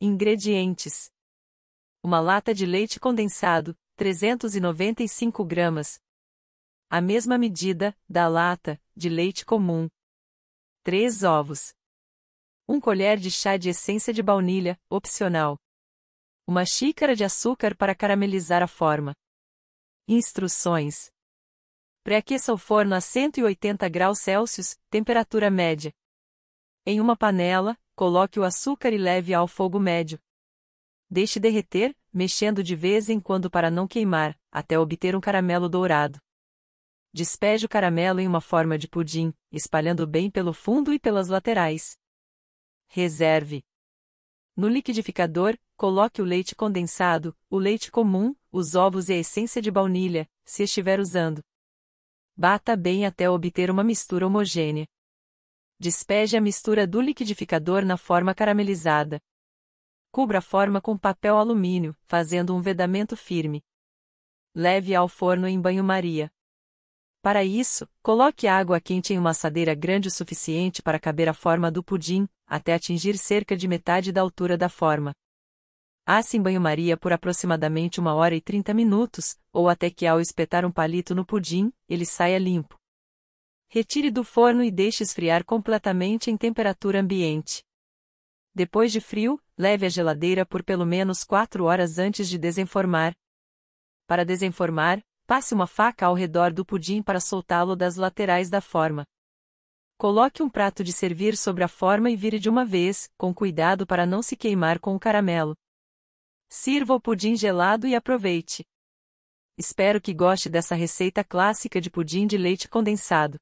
Ingredientes: Uma lata de leite condensado, 395 gramas. A mesma medida, da lata, de leite comum. 3 ovos. 1 colher de chá de essência de baunilha, opcional. Uma xícara de açúcar para caramelizar a forma. Instruções: Pré-aqueça o forno a 180 graus Celsius, temperatura média. Em uma panela, Coloque o açúcar e leve ao fogo médio. Deixe derreter, mexendo de vez em quando para não queimar, até obter um caramelo dourado. Despeje o caramelo em uma forma de pudim, espalhando bem pelo fundo e pelas laterais. Reserve. No liquidificador, coloque o leite condensado, o leite comum, os ovos e a essência de baunilha, se estiver usando. Bata bem até obter uma mistura homogênea. Despeje a mistura do liquidificador na forma caramelizada. Cubra a forma com papel alumínio, fazendo um vedamento firme. Leve ao forno em banho-maria. Para isso, coloque água quente em uma assadeira grande o suficiente para caber a forma do pudim, até atingir cerca de metade da altura da forma. Asse em banho-maria por aproximadamente uma hora e 30 minutos, ou até que ao espetar um palito no pudim, ele saia limpo. Retire do forno e deixe esfriar completamente em temperatura ambiente. Depois de frio, leve à geladeira por pelo menos 4 horas antes de desenformar. Para desenformar, passe uma faca ao redor do pudim para soltá-lo das laterais da forma. Coloque um prato de servir sobre a forma e vire de uma vez, com cuidado para não se queimar com o caramelo. Sirva o pudim gelado e aproveite. Espero que goste dessa receita clássica de pudim de leite condensado.